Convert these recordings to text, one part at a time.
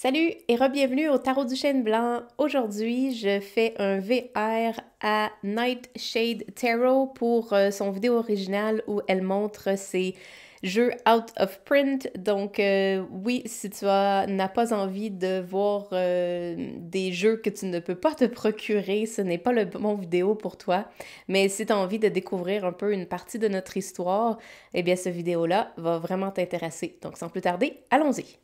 Salut et re-bienvenue au Tarot du Chêne Blanc. Aujourd'hui, je fais un VR à Nightshade Tarot pour euh, son vidéo originale où elle montre ses jeux out of print. Donc euh, oui, si tu n'as pas envie de voir euh, des jeux que tu ne peux pas te procurer, ce n'est pas le bon vidéo pour toi. Mais si tu as envie de découvrir un peu une partie de notre histoire, eh bien ce vidéo-là va vraiment t'intéresser. Donc sans plus tarder, allons-y.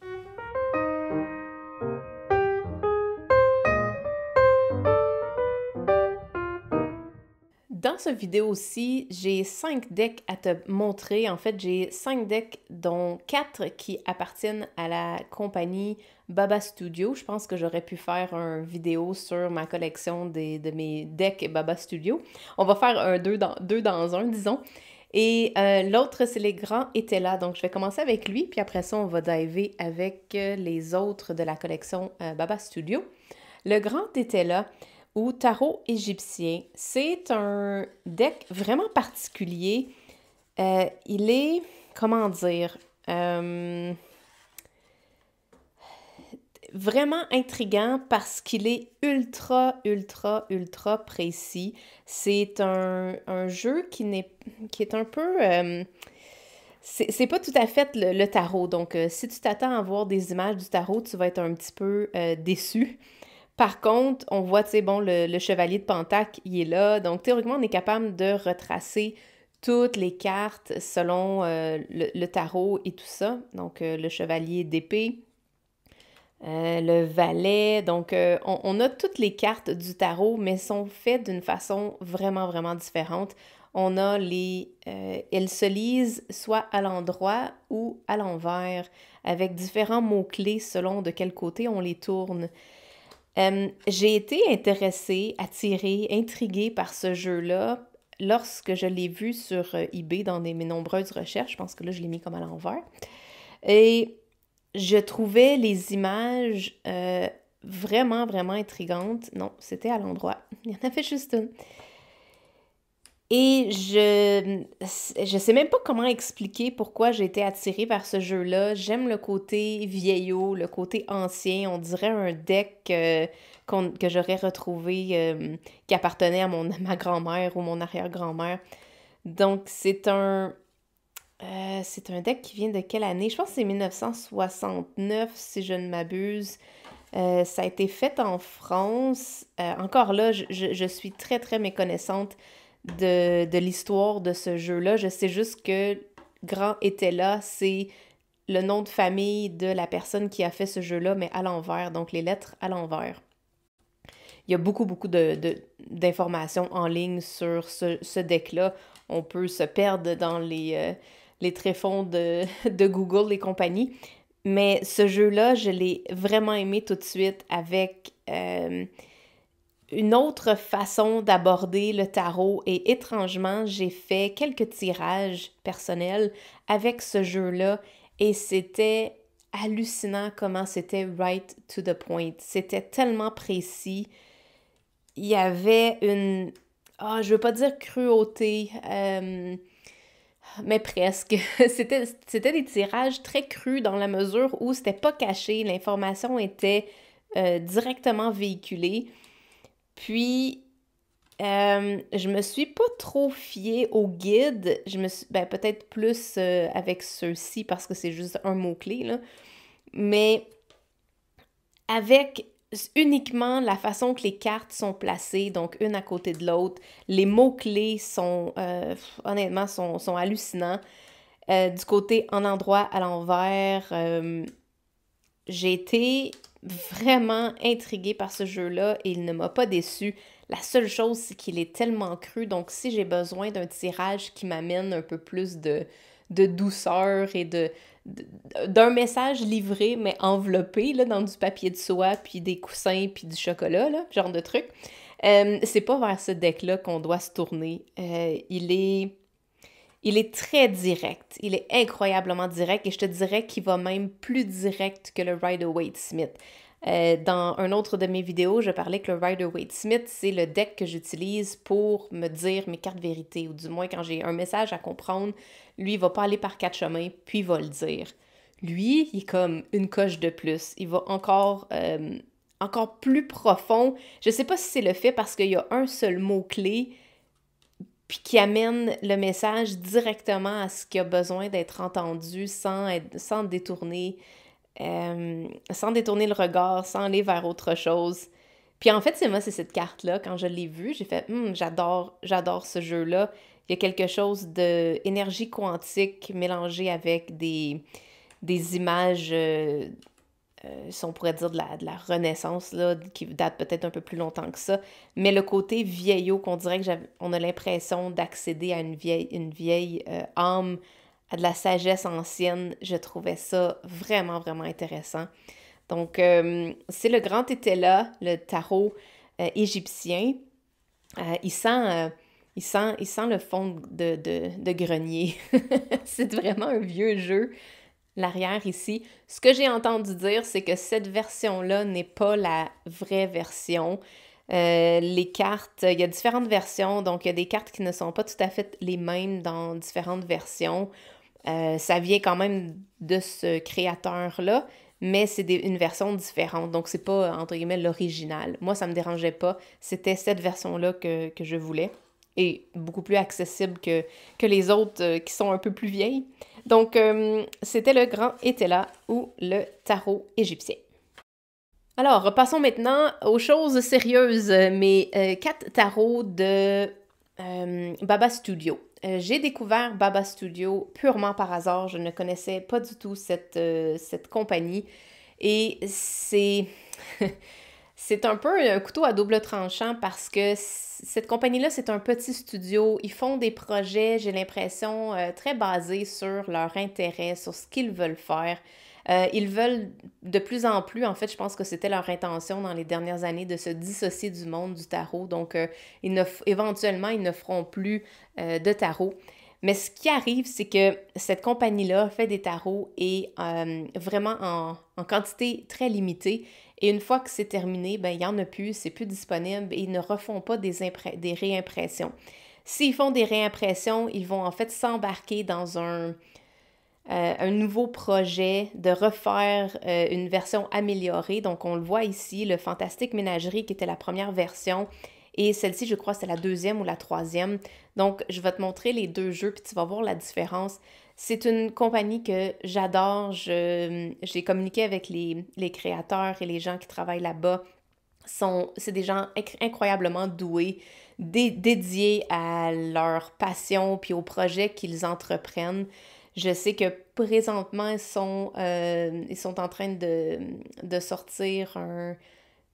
dans cette vidéo aussi, j'ai cinq decks à te montrer. En fait, j'ai cinq decks, dont quatre qui appartiennent à la compagnie Baba Studio. Je pense que j'aurais pu faire une vidéo sur ma collection de mes decks Baba Studio. On va faire un deux dans, deux dans un, disons. Et euh, l'autre, c'est les grands étaient là. Donc, je vais commencer avec lui, puis après ça, on va diver avec euh, les autres de la collection euh, Baba Studio. Le grand était là ou tarot égyptien. C'est un deck vraiment particulier. Euh, il est, comment dire, euh, vraiment intriguant parce qu'il est ultra, ultra, ultra précis. C'est un, jeu qui, n'est, qui est un peu... Euh, c'est pas tout à fait le tarot. Donc, si tu t'attends à voir des images du tarot, tu vas être un petit peu déçu. Par contre, on voit, tu sais, bon, le, chevalier de Pentac, il est là. Donc, théoriquement, on est capable de retracer toutes les cartes selon euh, le, tarot et tout ça. Donc, euh, le chevalier d'épée, euh, le valet. Donc, on, on, a toutes les cartes du tarot, mais sont faites d'une façon vraiment, vraiment différente. On a les... elles se lisent soit à l'endroit ou à l'envers, avec différents mots-clés selon de quel côté on les tourne. Euh, j'ai été intéressée, attirée, intriguée par ce jeu-là lorsque je l'ai vu sur euh, eBay dans mes nombreuses recherches. Je pense que là, je l'ai mis comme à l'envers. Et je trouvais les images euh, vraiment, vraiment intrigantes. Non, c'était à l'endroit. Il y en avait juste une. Et je je sais même pas comment expliquer pourquoi j'ai été attirée par ce jeu-là. J'aime le côté vieillot, le côté ancien. On dirait un deck euh, que j'aurais retrouvé euh, qui appartenait à ma grand-mère ou mon arrière-grand-mère. Donc c'est un euh, c'est un deck qui vient de quelle année Je pense que c'est 1969 si je ne m'abuse. ça a été fait en France. encore là, je, suis très, très méconnaissante de, l'histoire de ce jeu-là. Je sais juste que Grand était là, c'est le nom de famille de la personne qui a fait ce jeu-là, mais à l'envers, donc les lettres à l'envers. Il y a beaucoup, beaucoup d'informations en ligne sur ce, ce deck-là. On peut se perdre dans les, euh, les tréfonds de, de Google et compagnie. Mais ce jeu-là, je l'ai vraiment aimé tout de suite avec euh, une autre façon d'aborder le tarot et étrangement, j'ai fait quelques tirages personnels avec ce jeu-là et c'était hallucinant comment c'était right to the point. C'était tellement précis. Il y avait une... Ah, je veux pas dire cruauté, euh, mais presque. c'était des tirages très crus dans la mesure où c'était pas caché, l'information était euh, directement véhiculée. Puis, euh, je me suis pas trop fiée au guide. Je me suis, ben, peut-être plus euh, avec ceux-ci parce que c'est juste un mot-clé, Mais avec uniquement la façon que les cartes sont placées, donc une à côté de l'autre, les mots-clés sont, euh, honnêtement, sont, sont hallucinants. Euh, du côté en endroit à l'envers, j'ai été vraiment intrigué par ce jeu-là et il ne m'a pas déçu. La seule chose, c'est qu'il est tellement cru, donc si j'ai besoin d'un tirage qui m'amène un peu plus de, de douceur et de d'un message livré mais enveloppé dans du papier de soie, puis des coussins, puis du chocolat, là, genre de truc. Euh, c'est pas vers ce deck-là qu'on doit se tourner. Euh, il est il est très direct. Il est incroyablement direct et je te dirais qu'il va même plus direct que le Rider-Waite-Smith. Euh, dans un autre de mes vidéos, je parlais que le Rider-Waite-Smith, c'est le deck que j'utilise pour me dire mes cartes vérité, ou du moins quand j'ai un message à comprendre, lui, il va pas aller par quatre chemins, puis va le dire. Lui, il est comme une coche de plus. Il va encore, euh, encore plus profond. Je sais pas si c'est le fait parce qu'il y a un seul mot-clé qui amène le message directement à ce qui a besoin d'être entendu sans, sans détourner euh, sans détourner le regard, sans aller vers autre chose. Puis en fait, c'est moi, c'est cette carte-là. Quand je l'ai vue, j'ai fait hmm, j'adore, j'adore ce jeu-là. Il y a quelque chose d'énergie quantique mélangée avec des, des images euh, euh, si on pourrait dire de la, de la Renaissance, là, qui date peut-être un peu plus longtemps que ça, mais le côté vieillot qu'on dirait qu'on a l'impression d'accéder à une vieille, une vieille euh, âme, à de la sagesse ancienne, je trouvais ça vraiment, vraiment intéressant. Donc, euh, c'est le grand là le tarot égyptien. il sent... Il sent, le fond de grenier. c'est vraiment un vieux jeu l'arrière ici. Ce que j'ai entendu dire, c'est que cette version-là n'est pas la vraie version. Euh, les cartes, il y a différentes versions, donc il y a des cartes qui ne sont pas tout à fait les mêmes dans différentes versions. Euh, ça vient quand même de ce créateur-là, mais c'est une version différente, donc c'est pas entre guillemets l'original. Moi, ça me dérangeait pas, c'était cette version-là que, que, je voulais, et beaucoup plus accessible que, que les autres euh, qui sont un peu plus vieilles. Donc, euh, c'était le grand Etela ou le tarot égyptien. Alors, passons maintenant aux choses sérieuses, mes euh, quatre tarots de euh, Baba Studio. J'ai découvert Baba Studio purement par hasard. Je ne connaissais pas du tout cette, cette compagnie. Et c'est... c'est un peu un couteau à double tranchant parce que cette compagnie-là, c'est un petit studio. Ils font des projets, j'ai l'impression, euh, très basés sur leur intérêt, sur ce qu'ils veulent faire. Euh, ils veulent de plus en plus, en fait, je pense que c'était leur intention dans les dernières années de se dissocier du monde du tarot. Donc, euh, éventuellement, ils ne feront plus de tarot. Mais ce qui arrive, c'est que cette compagnie-là fait des tarots et euh, vraiment en, quantité très limitée. Et une fois que c'est terminé, ben, il n'y en a plus, c'est plus disponible et ils ne refont pas des, des réimpressions. S'ils font des réimpressions, ils vont en fait s'embarquer dans un, euh, un nouveau projet, de refaire euh, une version améliorée. Donc, on le voit ici, le Fantastique Ménagerie, qui était la première version, et celle-ci, je crois, c'est la deuxième ou la troisième. Donc, je vais te montrer les deux jeux, puis tu vas voir la différence. C'est une compagnie que j'adore. J'ai communiqué avec les, créateurs et les gens qui travaillent là-bas c'est des gens incroyablement doués, dédiés à leur passion puis aux projets qu'ils entreprennent. Je sais que présentement, ils sont, euh, ils sont en train de, de sortir un,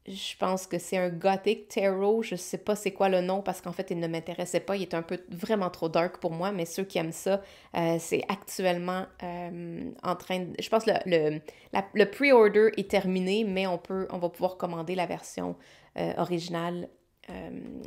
je pense que c'est un Gothic Tarot. Je sais pas c'est quoi le nom parce qu'en fait, il ne m'intéressait pas. Il est un peu vraiment trop dark pour moi, mais ceux qui aiment ça, euh, c'est actuellement euh, en train de... Je pense que le, le, le pre-order est terminé, mais on, peut, on va pouvoir commander la version euh, originale.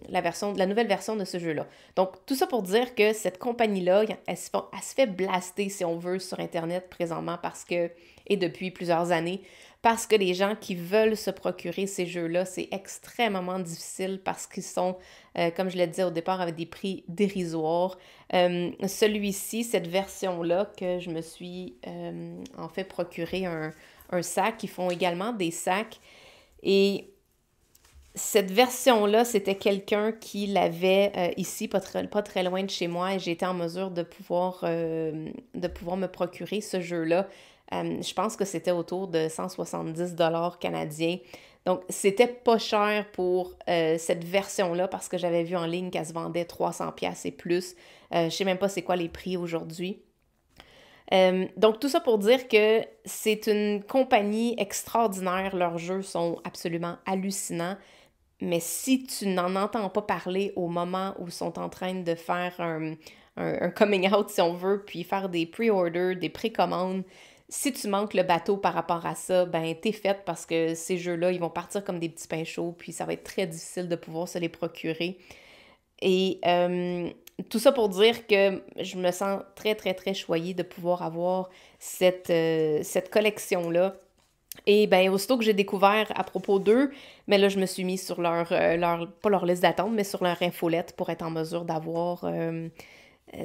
la, version, la nouvelle version de ce jeu-là. Donc, tout ça pour dire que cette compagnie-là, elle, elle, se fait blaster, si on veut, sur Internet présentement parce que, et depuis plusieurs années, parce que les gens qui veulent se procurer ces jeux-là, c'est extrêmement difficile parce qu'ils sont, euh, comme je l'ai dit au départ, avec des prix dérisoires. Euh, celui-ci, cette version-là, que je me suis euh, en fait procuré un, sac, ils font également des sacs. Et cette version-là, c'était quelqu'un qui l'avait ici, pas très, pas très, loin de chez moi, et j'étais en mesure de pouvoir, de pouvoir me procurer ce jeu-là euh, je pense que c'était autour de 170 dollars canadiens. Donc, c'était pas cher pour euh, cette version-là parce que j'avais vu en ligne qu'elle se vendait 300 pièces et plus. Euh, je sais même pas c'est quoi les prix aujourd'hui. Euh, donc, tout ça pour dire que c'est une compagnie extraordinaire. Leurs jeux sont absolument hallucinants. Mais si tu n'en entends pas parler au moment où ils sont en train de faire un, coming out, si on veut, puis faire des pre-orders, des précommandes, commandes si tu manques le bateau par rapport à ça, ben t'es faite parce que ces jeux-là, ils vont partir comme des petits pains chauds, puis ça va être très difficile de pouvoir se les procurer. Et euh, tout ça pour dire que je me sens très, très, très choyée de pouvoir avoir cette, euh, cette collection-là. Et bien, aussitôt que j'ai découvert à propos d'eux, mais ben là, je me suis mise sur leur, euh, leur pas leur liste d'attente, mais sur leur infolette pour être en mesure d'avoir,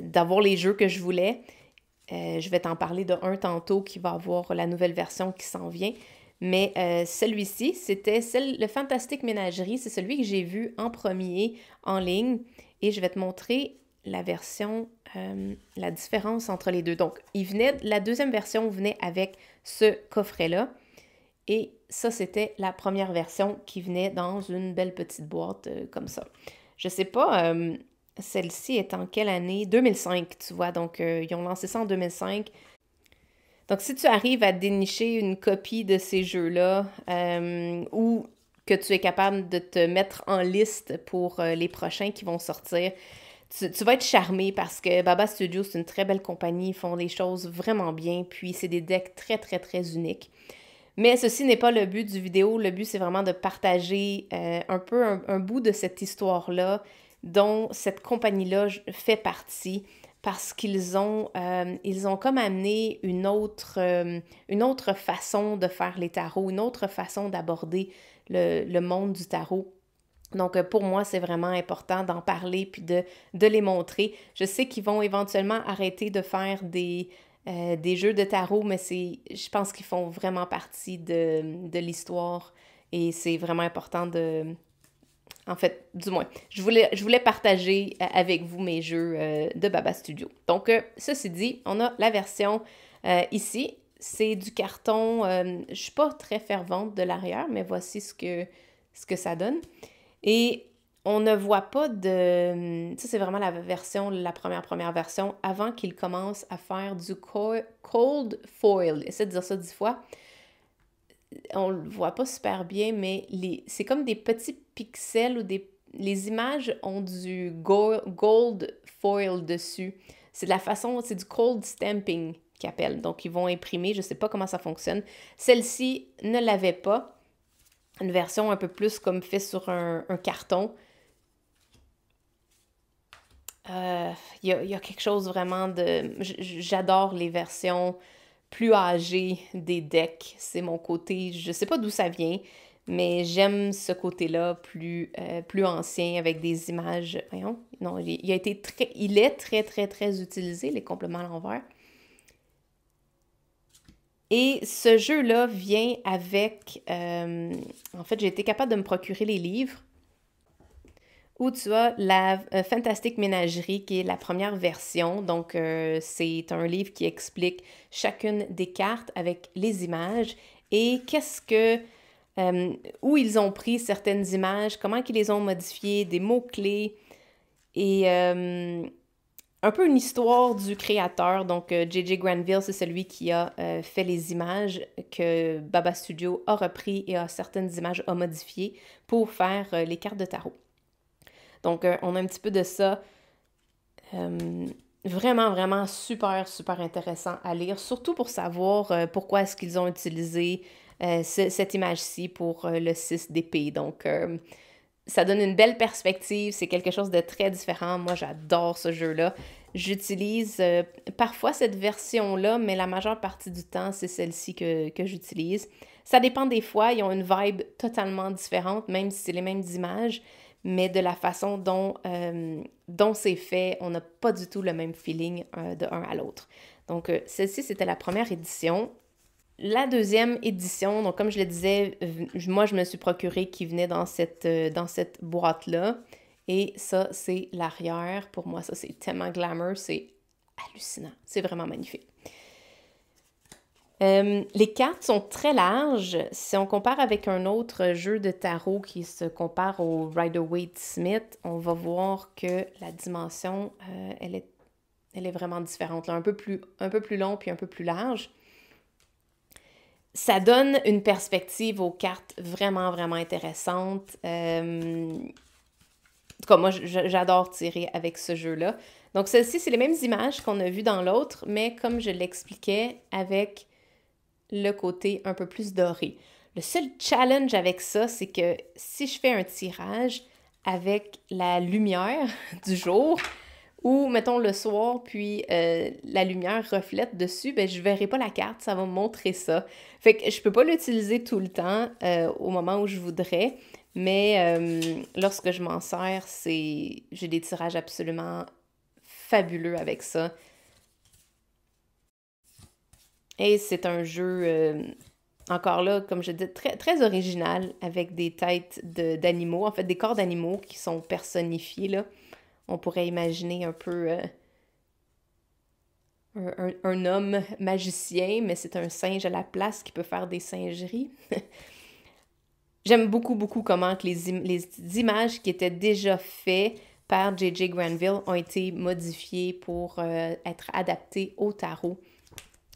d'avoir les jeux que je voulais. Euh, je vais t'en parler de un tantôt qui va avoir la nouvelle version qui s'en vient. Mais euh, celui-ci, c'était le Fantastic Ménagerie. C'est celui que j'ai vu en premier en ligne. Et je vais te montrer la version, euh, la différence entre les deux. Donc, il venait, la deuxième version venait avec ce coffret-là. Et ça, c'était la première version qui venait dans une belle petite boîte comme ça. Je sais pas, celle-ci est en quelle année 2005, tu vois. Donc, euh, ils ont lancé ça en 2005. Donc, si tu arrives à dénicher une copie de ces jeux-là euh, ou que tu es capable de te mettre en liste pour euh, les prochains qui vont sortir, tu, vas être charmé parce que Baba Studio, c'est une très belle compagnie. Ils font des choses vraiment bien. Puis, c'est des decks très, très, très uniques. Mais ceci n'est pas le but du vidéo. Le but, c'est vraiment de partager un peu un, bout de cette histoire-là dont cette compagnie-là fait partie parce qu'ils ont, euh, ils ont comme amené une autre, euh, une autre façon de faire les tarots, une autre façon d'aborder le, monde du tarot. Donc euh, pour moi, c'est vraiment important d'en parler puis de, de les montrer. Je sais qu'ils vont éventuellement arrêter de faire des, des jeux de tarot, mais c'est, je pense qu'ils font vraiment partie de l'histoire et c'est vraiment important de, en fait, du moins, je voulais, partager euh, avec vous mes jeux euh, de Baba Studio. Donc, euh, ceci dit, on a la version ici. C'est du carton. je suis pas très fervente de l'arrière, mais voici ce que, ça donne. Et on ne voit pas de... Ça, c'est vraiment la version, la première, première version, avant qu'il commence à faire du cold foil. J'essaie de dire ça dix fois on le voit pas super bien, mais c'est comme des petits pixels ou des les images ont du gold foil dessus. C'est de la façon, c'est du cold stamping qu'ils appellent. Donc, ils vont imprimer, je ne sais pas comment ça fonctionne. Celle-ci ne l'avait pas. Une version un peu plus comme fait sur un, carton. Euh, il y, a quelque chose vraiment de... J'adore les versions plus âgé des decks. C'est mon côté, je sais pas d'où ça vient, mais j'aime ce côté-là plus, euh, plus ancien avec des images. Voyons, non, il, a été très, il est très, très, très utilisé, les compléments à l'envers. Et ce jeu-là vient avec. Euh, en fait, j'ai été capable de me procurer les livres où tu as la euh, Fantastic Ménagerie, qui est la première version. Donc, euh, c'est un livre qui explique chacune des cartes avec les images et qu'est-ce que... Euh, où ils ont pris certaines images, comment ils les ont modifiées, des mots-clés et un peu une histoire du créateur. Donc, JJ Granville, c'est celui qui a fait les images que Baba Studio a repris et a certaines images a modifiées pour faire les cartes de tarot. Donc, euh, on a un petit peu de ça. Euh, vraiment, vraiment super, super intéressant à lire, surtout pour savoir euh, pourquoi est-ce qu'ils ont utilisé cette image-ci pour le 6 d'épée. Donc, ça donne une belle perspective, c'est quelque chose de très différent. Moi, j'adore ce jeu-là. J'utilise parfois cette version-là, mais la majeure partie du temps, c'est celle-ci que, que j'utilise. Ça dépend des fois, ils ont une vibe totalement différente, même si c'est les mêmes images mais de la façon euh, dont, c'est fait, on n'a pas du tout le même feeling euh, de un à l'autre. Donc, euh, celle-ci, c'était la première édition. La deuxième édition, donc comme je le disais, moi, je me suis procuré qui venait dans cette, dans cette boîte-là. Et ça, c'est l'arrière. Pour moi, ça, c'est tellement glamour, c'est hallucinant. C'est vraiment magnifique. Euh, les cartes sont très larges. Si on compare avec un autre jeu de tarot qui se compare au Rider-Waite-Smith, on va voir que la dimension, euh, elle, est, elle est vraiment différente. un, peu plus, un peu plus long puis un peu plus large. Ça donne une perspective aux cartes vraiment, vraiment intéressante. Euh, tout cas, moi, j'adore tirer avec ce jeu-là. Donc, celle-ci, c'est les mêmes images qu'on a vues dans l'autre, mais comme je l'expliquais, avec le côté un peu plus doré. Le seul challenge avec ça, c'est que si je fais un tirage avec la lumière du jour, ou mettons le soir, puis euh, la lumière reflète dessus, ben, je ne verrai pas la carte, ça va me montrer ça. Fait que je ne peux pas l'utiliser tout le temps euh, au moment où je voudrais, mais euh, lorsque je m'en sers, c'est j'ai des tirages absolument fabuleux avec ça. Et c'est un jeu, euh, encore là, comme je dis, très, très original, avec des têtes d'animaux, en fait, des corps d'animaux qui sont personnifiés, là. On pourrait imaginer un peu euh, un, homme magicien, mais c'est un singe à la place qui peut faire des singeries. J'aime beaucoup, beaucoup comment que les, les images qui étaient déjà faites par J.J. Granville ont été modifiées pour euh, être adaptées au tarot.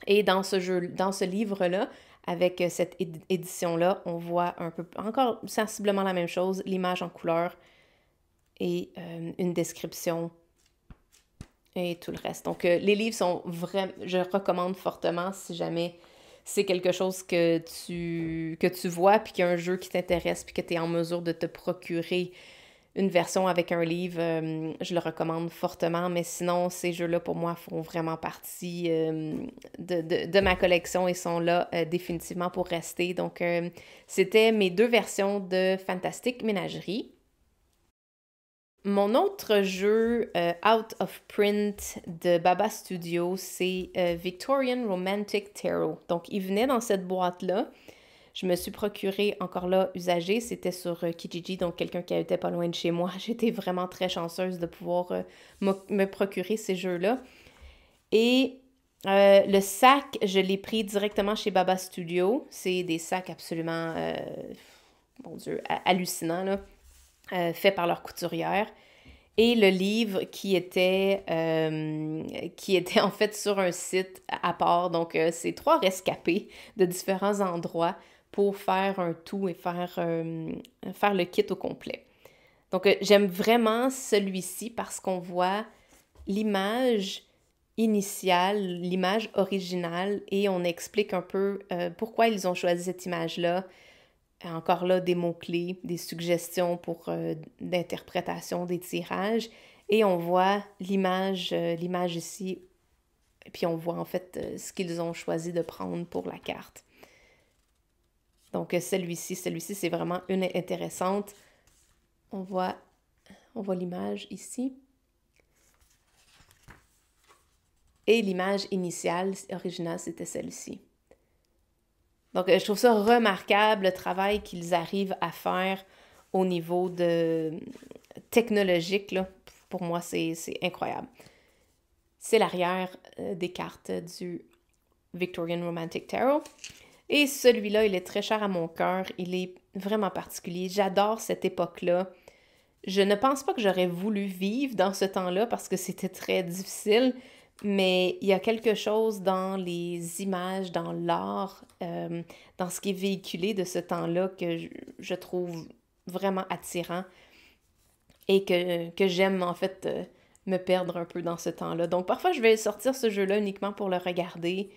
Et dans ce jeu, dans ce livre-là, avec euh, cette édition-là, on voit un peu encore sensiblement la même chose, l'image en couleur et euh, une description et tout le reste. Donc euh, les livres sont vraiment, je recommande fortement si jamais c'est quelque chose que tu, que tu vois, puis qu'il y a un jeu qui t'intéresse, puis que tu es en mesure de te procurer une version avec un livre, euh, je le recommande fortement, mais sinon, ces jeux-là, pour moi, font vraiment partie euh, de, ma collection et sont là euh, définitivement pour rester. Donc, c'était mes deux versions de Fantastic Ménagerie. Mon autre jeu out of print de Baba Studio, c'est Victorian Romantic Tarot. Donc, il venait dans cette boîte-là. Je me suis procuré encore là usagé, c'était sur euh, Kijiji, donc quelqu'un qui était pas loin de chez moi. J'étais vraiment très chanceuse de pouvoir euh, me procurer ces jeux-là. Et euh, le sac, je l'ai pris directement chez Baba Studio. C'est des sacs absolument, mon Dieu, hallucinants, là, faits par leur couturière. Et le livre qui était, qui était en fait sur un site à part. Donc, c'est trois rescapés de différents endroits pour faire un tout et faire, euh, faire le kit au complet. Donc, euh, j'aime vraiment celui-ci parce qu'on voit l'image initiale, l'image originale, et on explique un peu euh, pourquoi ils ont choisi cette image-là. Encore là, des mots-clés, des suggestions pour d'interprétation des tirages. Et on voit l'image, l'image ici, puis on voit en fait ce qu'ils ont choisi de prendre pour la carte. Donc euh, celui-ci, celui-ci, c'est vraiment une intéressante. On voit, l'image ici. Et l'image initiale, originale, c'était celle-ci. Donc, euh, je trouve ça remarquable le travail qu'ils arrivent à faire au niveau technologique. Pour moi, c'est incroyable. C'est l'arrière euh, des cartes du Victorian Romantic Tarot. Et celui-là, il est très cher à mon cœur. Il est vraiment particulier. J'adore cette époque-là. Je ne pense pas que j'aurais voulu vivre dans ce temps-là parce que c'était très difficile, mais il y a quelque chose dans les images, dans l'art, euh, dans ce qui est véhiculé de ce temps-là que je, trouve vraiment attirant et que, j'aime en fait euh, me perdre un peu dans ce temps-là. Donc parfois je vais sortir ce jeu-là uniquement pour le regarder,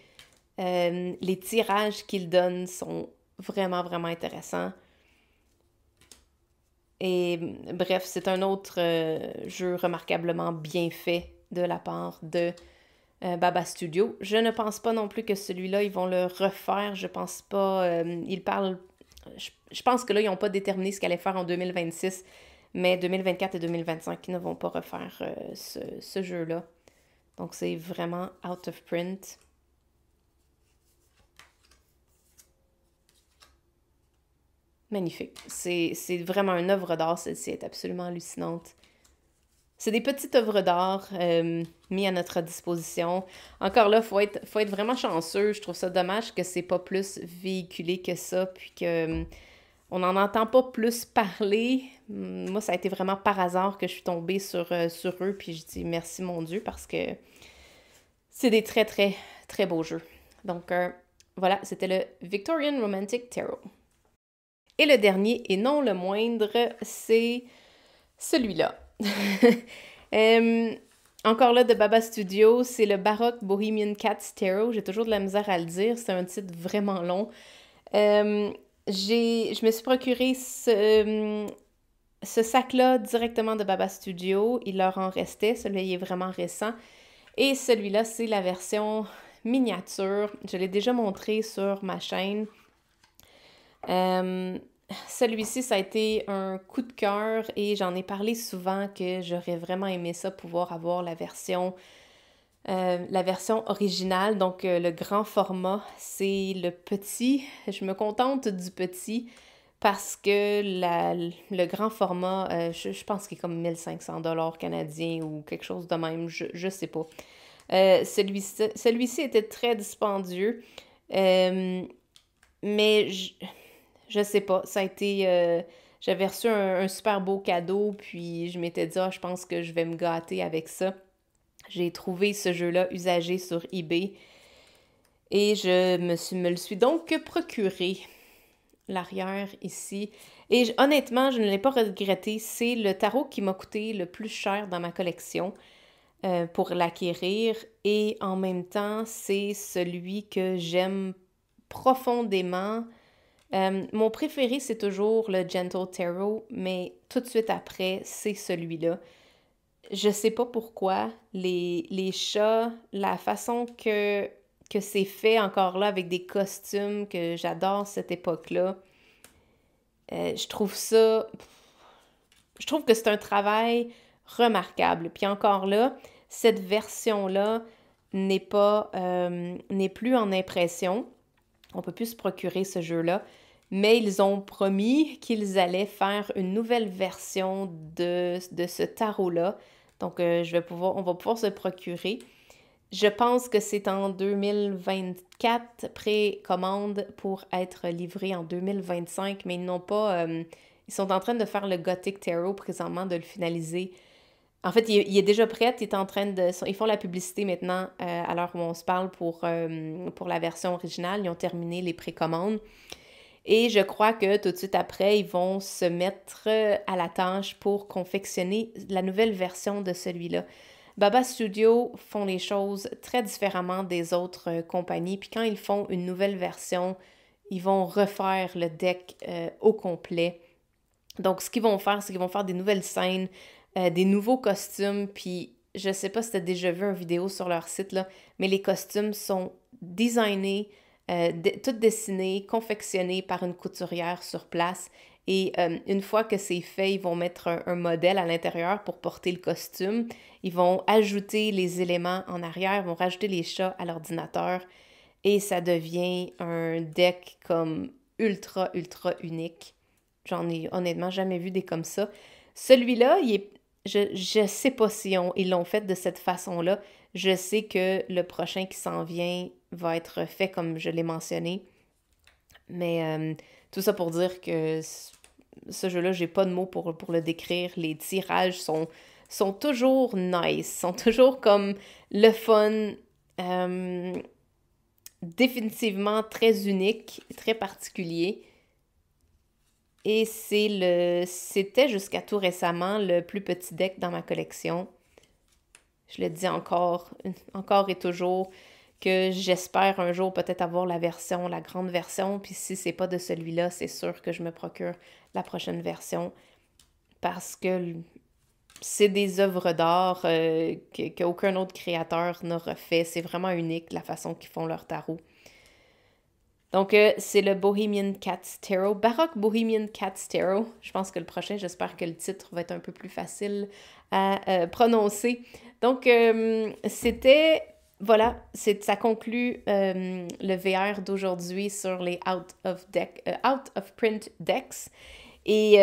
euh, les tirages qu'il donne sont vraiment, vraiment intéressants. Et bref, c'est un autre euh, jeu remarquablement bien fait de la part de euh, Baba Studio. Je ne pense pas non plus que celui-là, ils vont le refaire. Je pense pas. ils parlent. Je, pense que là, ils n'ont pas déterminé ce qu'ils allaient faire en 2026, mais 2024 et 2025, ils ne vont pas refaire ce jeu-là. Donc, c'est vraiment out of print. magnifique. C'est vraiment une œuvre d'art, celle-ci est absolument hallucinante. C'est des petites œuvres d'art mis euh, mises à notre disposition. Encore là, il faut être, faut être vraiment chanceux. Je trouve ça dommage que c'est pas plus véhiculé que ça, puis que euh, on n'en entend pas plus parler. Moi, ça a été vraiment par hasard que je suis tombée sur, euh, sur eux, puis je dis merci mon Dieu, parce que c'est des très, très, très beaux jeux. Donc, voilà, c'était le Victorian Romantic Tarot. Et le dernier, et non le moindre, c'est celui-là. encore là, de Baba Studio, c'est le baroque Bohemian Cat Stereo. J'ai toujours de la misère à le dire, c'est un titre vraiment long. je me suis procuré ce, ce sac-là directement de Baba Studio. Il leur en restait, celui-là est vraiment récent. Et celui-là, c'est la version miniature. Je l'ai déjà montré sur ma chaîne. Euh, celui-ci, ça a été un coup de cœur et j'en ai parlé souvent que j'aurais vraiment aimé ça, pouvoir avoir la version, euh, la version originale. Donc, euh, le grand format, c'est le petit. Je me contente du petit parce que la, le grand format, je, pense qu'il est comme 1500 dollars canadiens ou quelque chose de même, je, je sais pas. celui-ci celui était très dispendieux, mais... Je je sais pas. Ça a été. Euh, j'avais reçu un, super beau cadeau, puis je m'étais dit, ah, je pense que je vais me gâter avec ça. J'ai trouvé ce jeu-là usagé sur eBay et je me, le suis donc procuré. L'arrière ici. Et honnêtement, je ne l'ai pas regretté. C'est le tarot qui m'a coûté le plus cher dans ma collection euh, pour l'acquérir. Et en même temps, c'est celui que j'aime profondément euh, mon préféré, c'est toujours le Gentle Tarot, mais tout de suite après, c'est celui-là. Je sais pas pourquoi, les, chats, la façon que, c'est fait encore là avec des costumes, que j'adore cette époque-là, euh, je trouve ça... Je trouve que c'est un travail remarquable. Puis encore là, cette version-là n'est euh, n'est plus en impression. On peut plus se procurer ce jeu-là mais ils ont promis qu'ils allaient faire une nouvelle version de, ce tarot-là. Donc, euh, je vais pouvoir, on va pouvoir se procurer. Je pense que c'est en 2024, précommande pour être livré en 2025, mais ils n'ont pas. Euh, ils sont en train de faire le Gothic Tarot présentement, de le finaliser. En fait, il, est déjà prêt, il est en train de. Ils font la publicité maintenant, euh, à l'heure où on se parle, pour, pour la version originale. Ils ont terminé les précommandes. Et je crois que tout de suite après, ils vont se mettre euh, à la tâche pour confectionner la nouvelle version de celui-là. Baba Studio font les choses très différemment des autres euh, compagnies. Puis quand ils font une nouvelle version, ils vont refaire le deck euh, au complet. Donc, ce qu'ils vont faire, c'est qu'ils vont faire des nouvelles scènes, des nouveaux costumes, puis je sais pas si tu as déjà vu une vidéo sur leur site, là, mais les costumes sont designés, euh, toutes dessinées, confectionnées par une couturière sur place. Et euh, une fois que c'est fait, ils vont mettre un, modèle à l'intérieur pour porter le costume. Ils vont ajouter les éléments en arrière, vont rajouter les chats à l'ordinateur. Et ça devient un deck comme ultra, ultra unique. J'en ai honnêtement jamais vu des comme ça. Celui-là, je ne sais pas si ils l'ont fait de cette façon-là, je sais que le prochain qui s'en vient va être fait comme je l'ai mentionné. Mais euh, tout ça pour dire que ce jeu-là, j'ai pas de mots pour, le décrire. Les tirages sont, toujours nice, sont toujours comme le fun, euh, définitivement très unique, très particulier. Et c'est le, c'était jusqu'à tout récemment le plus petit deck dans ma collection je le dis encore, encore et toujours, que j'espère un jour peut-être avoir la version, la grande version. Puis si c'est pas de celui-là, c'est sûr que je me procure la prochaine version parce que c'est des œuvres d'art euh, qu'aucun autre créateur n'a refait. C'est vraiment unique la façon qu'ils font leurs tarot. Donc, euh, c'est le Bohemian Cats Tarot, Baroque Bohemian Cats Tarot. Je pense que le prochain, j'espère que le titre va être un peu plus facile à euh, prononcer. Donc, euh, c'était, voilà, ça conclut euh, le VR d'aujourd'hui sur les out of, deck, euh, out of print decks. Et,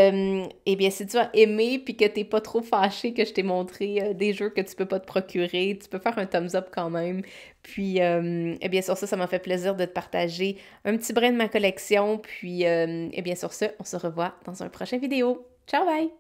eh bien, si tu as aimé puis que tu n'es pas trop fâché que je t'ai montré des jeux que tu peux pas te procurer, tu peux faire un thumbs up quand même. Puis, eh bien, sur ça, ça m'a fait plaisir de te partager un petit brin de ma collection. Puis, eh bien, sur ça on se revoit dans une prochaine vidéo. Ciao, bye!